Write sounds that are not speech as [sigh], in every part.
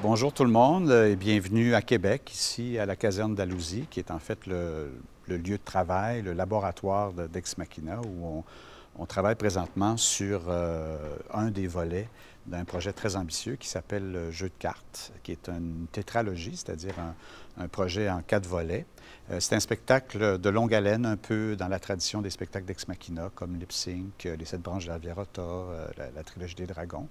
Bonjour tout le monde et bienvenue à Québec, ici à la caserne d'Alousie, qui est en fait le, lieu de travail, le laboratoire d'Ex Machina, où on, travaille présentement sur euh, un des volets d'un projet très ambitieux qui s'appelle Jeu de cartes, qui est une tétralogie, c'est-à-dire un, projet en quatre volets. Euh, c'est un spectacle de longue haleine, un peu dans la tradition des spectacles d'Ex Machina, comme Lip euh, Les Sept Branches de la Vierota, euh, la, Trilogie des Dragons.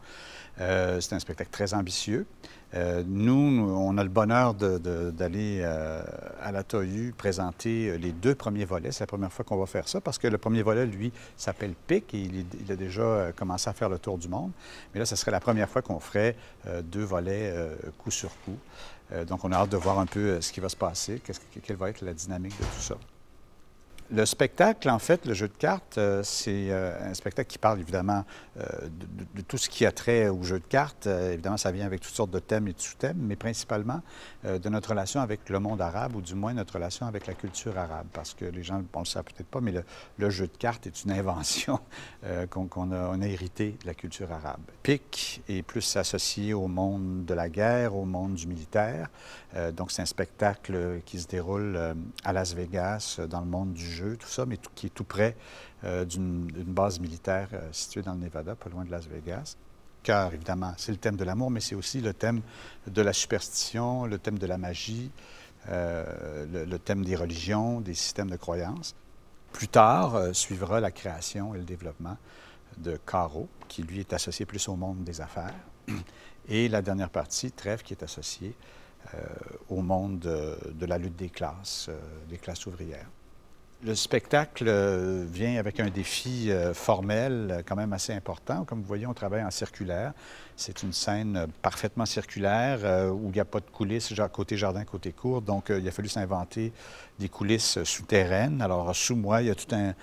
c'est un spectacle très ambitieux. nous, on a le bonheur d'aller à la TOU présenter les deux premiers volets. C'est la première fois qu'on va faire ça, parce que le premier volet, lui, s'appelle PIC, et il, il, a déjà commencé à faire le tour du monde. Mais là, ça sera c'est la première fois qu'on ferait euh, deux volets euh, coup sur coup. Euh, donc, on a hâte de voir un peu ce qui va se passer, quelle va être la dynamique de tout ça. Le spectacle, en fait, le jeu de cartes, euh, c'est euh, un spectacle qui parle évidemment euh, de, tout ce qui a trait au jeu de cartes. évidemment, ça vient avec toutes sortes de thèmes et de sous-thèmes, mais principalement de notre relation avec le monde arabe, ou du moins notre relation avec la culture arabe, parce que les gens ne le savent peut-être pas, mais le, jeu de cartes est une [laughs] invention qu'on a, héritée de la culture arabe. Pic est plus associé au monde de la guerre, au monde du militaire. donc, c'est un spectacle qui se déroule à Las Vegas, dans le monde du jeu tout ça, mais qui est tout près euh, d'une base militaire euh, située dans le Nevada, pas loin de Las Vegas. Cœur, évidemment, c'est le thème de l'amour, mais c'est aussi le thème de la superstition, le thème de la magie, euh, le, thème des religions, des systèmes de croyances. Plus tard, suivra la création et le développement de Caro, qui lui est associé plus au monde des affaires, [clears throat] et la dernière partie, Trève, qui est associée au monde de, la lutte des classes, des classes ouvrières. Le spectacle euh, vient avec un défi euh, formel euh, quand même assez important. Comme vous voyez, on travaille en circulaire. C'est une scène parfaitement circulaire où il n'y a pas de coulisses, côté jardin, côté cour. Donc, il a fallu s'inventer des coulisses souterraines. Alors, sous moi, il y a tout un,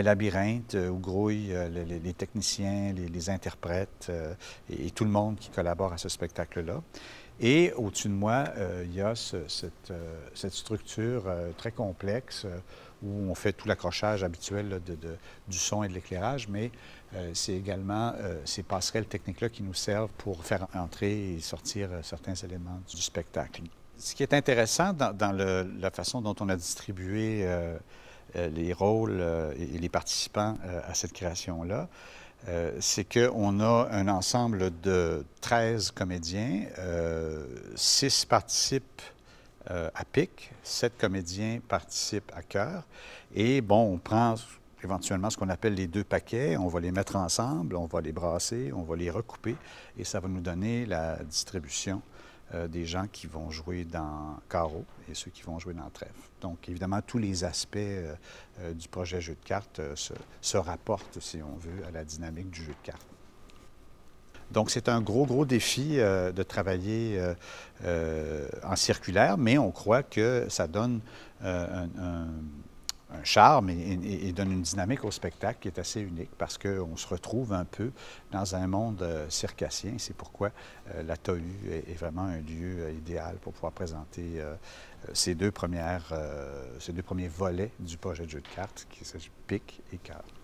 labyrinthe où grouillent les, techniciens, les, interprètes et tout le monde qui collabore à ce spectacle-là. Et au-dessus de moi, euh, il y a euh, cette, structure euh, très complexe où on fait tout l'accrochage habituel de, du son et de l'éclairage, mais c'est également ces passerelles techniques-là qui nous servent pour faire entrer et sortir certains éléments du spectacle. Ce qui est intéressant dans, la façon dont on a distribué les rôles et les participants à cette création-là, euh, c'est qu'on a un ensemble de 13 comédiens. 6 euh, participent euh, à pic, 7 comédiens participent à cœur. Et bon, on prend éventuellement ce qu'on appelle les deux paquets, on va les mettre ensemble, on va les brasser, on va les recouper, et ça va nous donner la distribution euh, des gens qui vont jouer dans carreau et ceux qui vont jouer dans trèfle. Donc, évidemment, tous les aspects euh, euh, du projet jeu de cartes se, rapportent, si on veut, à la dynamique du jeu de cartes. Donc, c'est un gros, gros défi de travailler en circulaire, mais on croit que ça donne un, charme et, donne une dynamique au spectacle qui est assez unique parce qu'on se retrouve un peu dans un monde euh, circassien. C'est pourquoi euh, la Tohu est, vraiment un lieu euh, idéal pour pouvoir présenter ces, deux premières, ces deux premiers volets du projet de jeu de cartes, qui s'agit pique et carte.